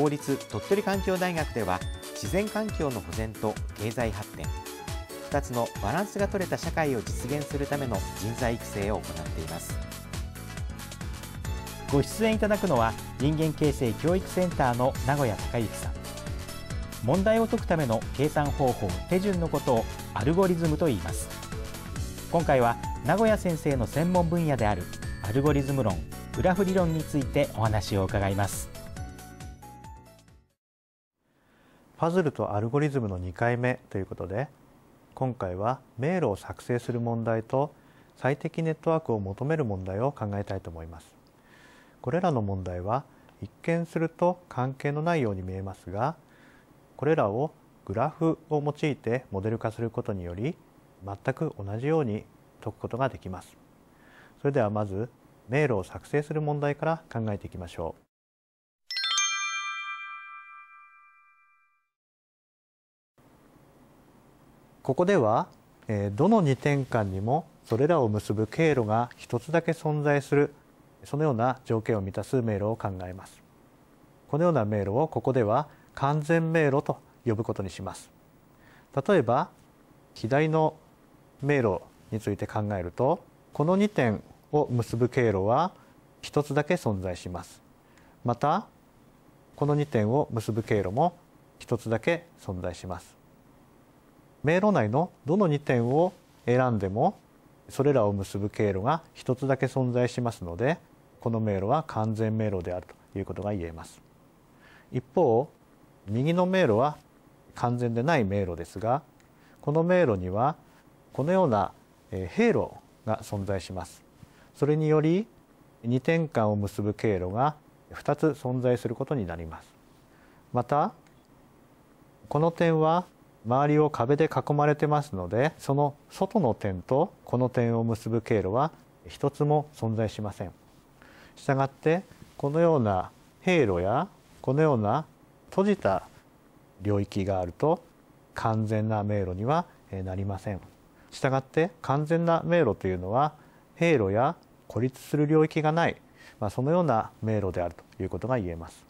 公立鳥取環境大学では自然環境の保全と経済発展2つのバランスが取れた社会を実現するための人材育成を行っていますご出演いただくのは人間形成教育センターの名古屋孝之さん問題を解くための計算方法手順のことをアルゴリズムと言います今回は名古屋先生の専門分野であるアルゴリズム論グラフ理論についてお話を伺いますパズルとアルゴリズムの2回目ということで今回は迷路を作成する問題と最適ネットワークを求める問題を考えたいと思いますこれらの問題は一見すると関係のないように見えますがこれらをグラフを用いてモデル化することにより全く同じように解くことができますそれではまず迷路を作成する問題から考えていきましょうここではどの2点間にもそれらを結ぶ経路が一つだけ存在するそのような条件を満たす迷路を考えますこのような迷路をここでは完全迷路と呼ぶことにします例えば左の迷路について考えるとこの2点を結ぶ経路は一つだけ存在しますまたこの2点を結ぶ経路も一つだけ存在します迷路内のどの2点を選んでもそれらを結ぶ経路が1つだけ存在しますのでこの迷路は完全迷路であるということが言えます一方右の迷路は完全でない迷路ですがこの迷路にはこのような閉路が存在しますそれにより2点間を結ぶ経路が2つ存在することになりますまたこの点は周りを壁で囲まれてますのでその外の点とこの点を結ぶ経路は一つも存在しません。したがってこのような経路やこのような閉じた領域があると完全な迷路にはなりません。したがって完全な迷路というのは経路や孤立する領域がない、まあ、そのような迷路であるということが言えます。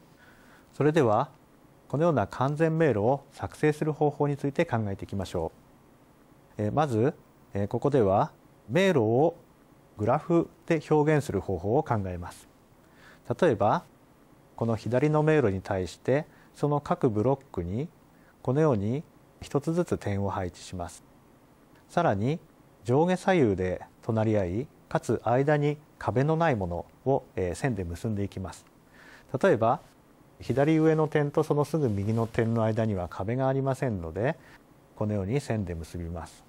それではこのような完全迷路を作成する方法について考えていきましょう。えまず、えここでは迷路をグラフで表現する方法を考えます。例えばこの左の迷路に対してその各ブロックにこのように1つずつ点を配置します。さらに上下左右で隣り合いかつ間に壁のないものを線で結んでいきます。例えば左上の点とそのすぐ右の点の間には壁がありませんのでこのように線で結びます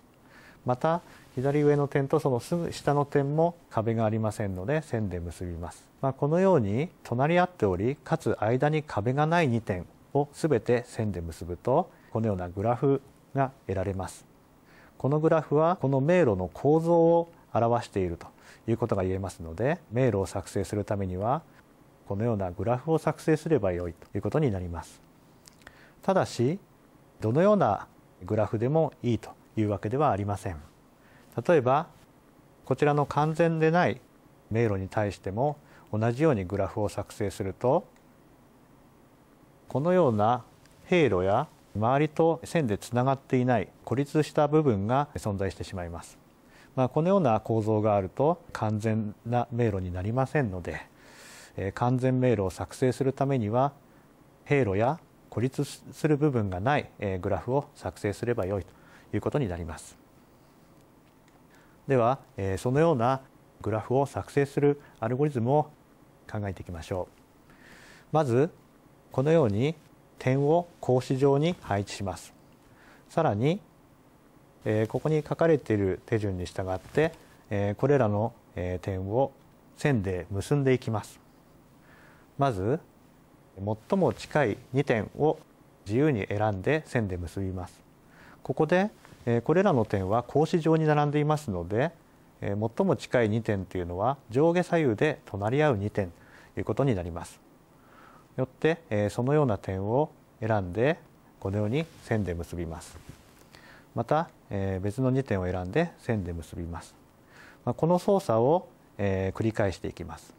また左上の点とそのすぐ下の点も壁がありませんので線で結びます、まあ、このように隣り合っておりかつ間に壁がない2点をすべて線で結ぶとこのようなグラフが得られますこのグラフはこの迷路の構造を表しているということが言えますので迷路を作成するためにはこのようなグラフを作成すればよいということになりますただしどのようなグラフでもいいというわけではありません例えばこちらの完全でない迷路に対しても同じようにグラフを作成するとこのような経路や周りと線でつながっていない孤立した部分が存在してしまいます、まあ、このような構造があると完全な迷路になりませんので完全迷路を作成するためには経路や孤立する部分がないグラフを作成すればよいということになりますではそのようなグラフを作成するアルゴリズムを考えていきましょうまずこのように点を格子状に配置しますさらにここに書かれている手順に従ってこれらの点を線で結んでいきますまず最も近い2点を自由に選んで線で結びますここでこれらの点は格子状に並んでいますので最も近い2点というのは上下左右で隣り合う2点ということになりますよってそのような点を選んでこのように線で結びますまた別の2点を選んで線で結びますこの操作を繰り返していきます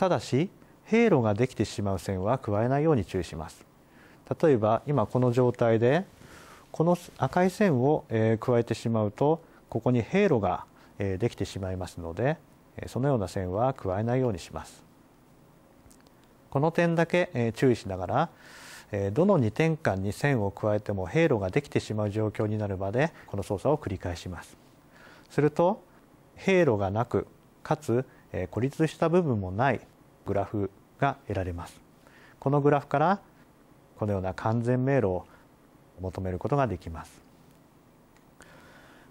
ただし経路ができてしまう線は加えないように注意します例えば今この状態でこの赤い線を、え加えてしまうとここに経路が、えできてしまいますのでそのような線は加えないようにしますこの点だけ、え注意しながらどの2点間に線を加えても経路ができてしまう状況になるまでこの操作を繰り返しますすると経路がなくかつ孤立した部分もないグラフが得られますこのグラフからこのような完全迷路を求めることができます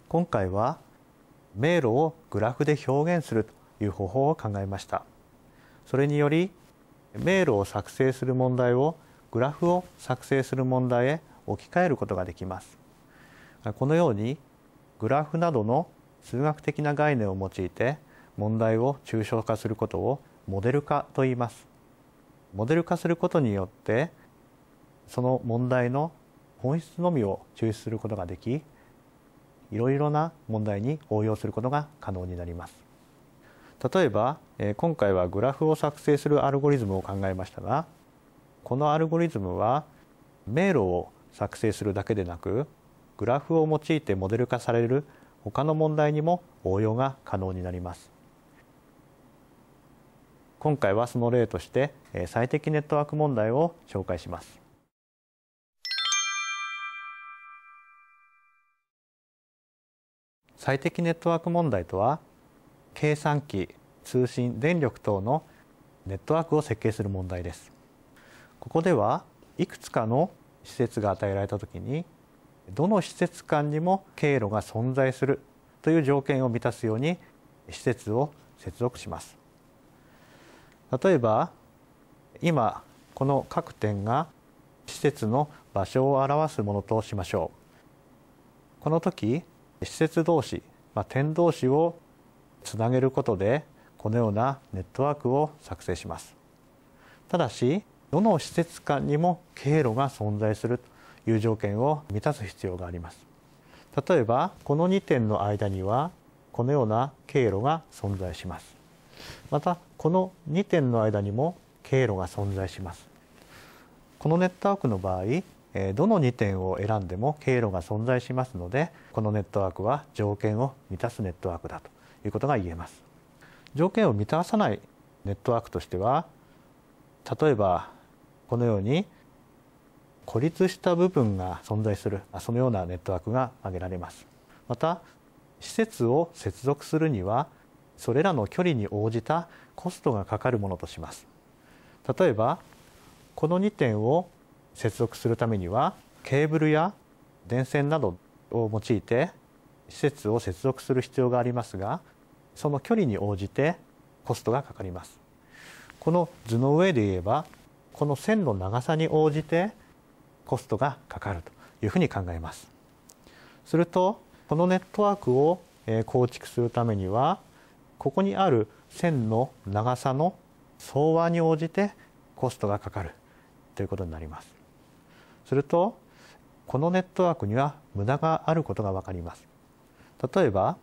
今回は迷路をグラフで表現するという方法を考えましたそれにより迷路を作成する問題をグラフを作成する問題へ置き換えることができますこのようにグラフなどの数学的な概念を用いて問題を抽象化することをモデル化と言いますモデル化することによってその問題の本質のみを抽出することができいろいろな問題に応用することが可能になります例えば今回はグラフを作成するアルゴリズムを考えましたがこのアルゴリズムは迷路を作成するだけでなくグラフを用いてモデル化される他の問題にも応用が可能になります今回はその例として最適ネットワーク問題を紹介します。最適ネットワーク問題とは計算機通信電力等のネットワークを設計する問題ですここではいくつかの施設が与えられたときにどの施設間にも経路が存在するという条件を満たすように施設を接続します例えば今この各点が施設の場所を表すものとしましょうこの時施設同士、まあ、点同士をつなげることでこのようなネットワークを作成しますただしどの施設間にも経路が存在するという条件を満たす必要があります例えばこの2点の間にはこのような経路が存在しますまたこの2点の間にも経路が存在しますこのネットワークの場合どの2点を選んでも経路が存在しますのでこのネットワークは条件を満たすネットワークだということが言えます条件を満たさないネットワークとしては例えばこのように孤立した部分が存在するそのようなネットワークが挙げられますまた施設を接続するにはそれらの距離に応じたコストがかかるものとします例えばこの2点を接続するためにはケーブルや電線などを用いて施設を接続する必要がありますがその距離に応じてコストがかかりますこの図の上で言えばこの線の長さに応じてコストがかかるというふうに考えますするとこのネットワークを構築するためにはここにある線の長さの相和に応じてコストがかかるということになります。するとこのネットワークには無駄があることがわかります。例えば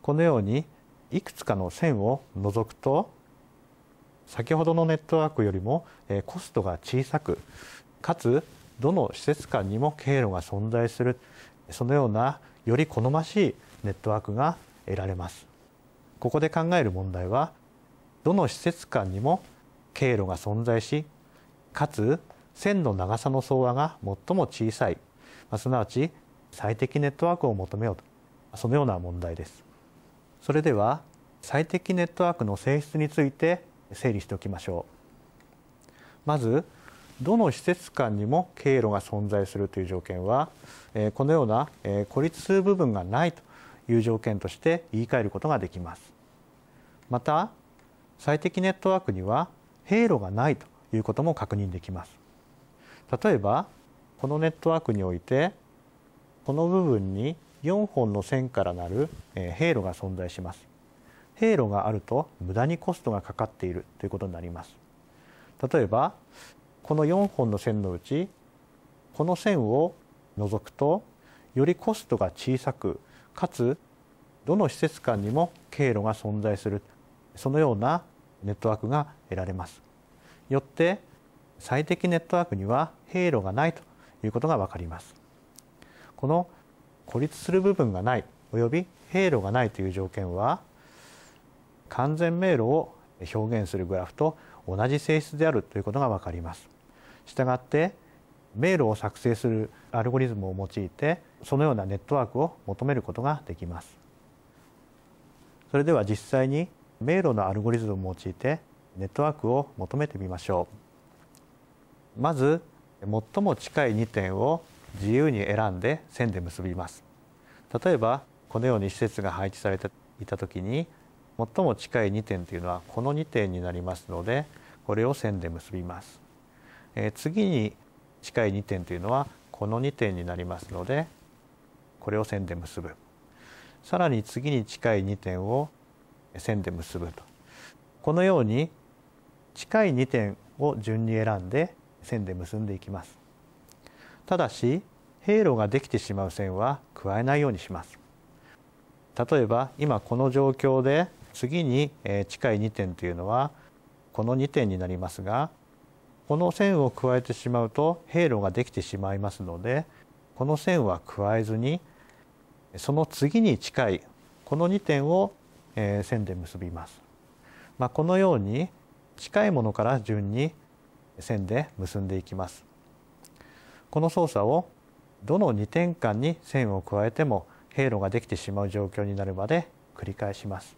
このようにいくつかの線を除くと先ほどのネットワークよりもコストが小さくかつどの施設間にも経路が存在するそのようなより好ましいネットワークが得られますここで考える問題はどの施設間にも経路が存在しかつ線の長さの総和が最も小さい、まあ、すなわち最適ネットワークを求めようとそのような問題ですそれでは最適ネットワークの性質について整理しておきましょうまずどの施設間にも経路が存在するという条件はこのような孤立する部分がないという条件として言い換えることができます。また最適ネットワークには経路がないということも確認できます。例えばこのネットワークにおいてこの部分に4本の線からなる経路が存在します。経路があると無駄にコストがかかっているということになります。例えばこの4本の線のうちこの線を除くとよりコストが小さくかつどの施設間にも経路が存在するそのようなネットワークが得られますよって最適ネットワークには経路がないということが分かりますこの孤立する部分がないおよび経路がないという条件は完全迷路を表現するグラフと同じ性質であるということが分かります。したがって迷路を作成するアルゴリズムを用いてそのようなネットワークを求めることができますそれでは実際に迷路のアルゴリズムを用いてネットワークを求めてみましょうまず最も近い2点を自由に選んで線で結びます例えばこのように施設が配置されていたときに最も近い2点というのはこの2点になりますのでこれを線で結びます、えー、次に近い2点というのはこの2点になりますのでこれを線で結ぶさらに次に近い2点を線で結ぶとこのように近い2点を順に選んで線で結んでいきますただし経路ができてしまう線は加えないようにします例えば今この状況で次に近い2点というのはこの2点になりますがこの線を加えてしまうと平路ができてしまいますのでこの線は加えずにその次に近いこの2点を線で結びます。まあ、このように近いものから順に線で結んでいきます。この操作をどの2点間に線を加えても平路ができてしまう状況になるまで繰り返します。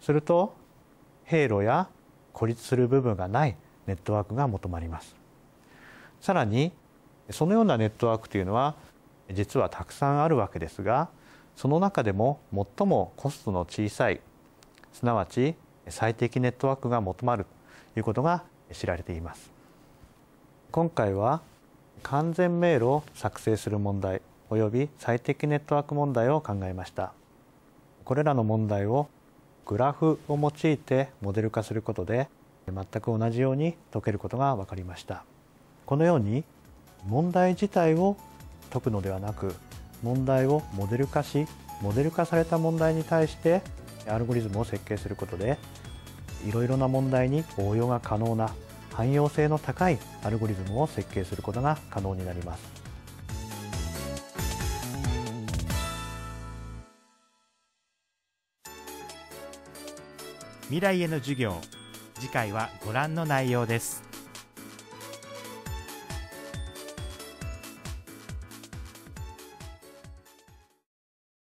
すると平路や孤立する部分がないネットワークが求まりますさらにそのようなネットワークというのは実はたくさんあるわけですがその中でも最もコストの小さいすなわち最適ネットワークが求まるということが知られています今回は完全迷路を作成する問題及び最適ネットワーク問題を考えましたこれらの問題をグラフを用いてモデル化することで全く同じように解けることが分かりましたこのように問題自体を解くのではなく問題をモデル化しモデル化された問題に対してアルゴリズムを設計することでいろいろな問題に応用が可能な汎用性の高いアルゴリズムを設計することが可能になります。未来への授業次回はご覧の内容です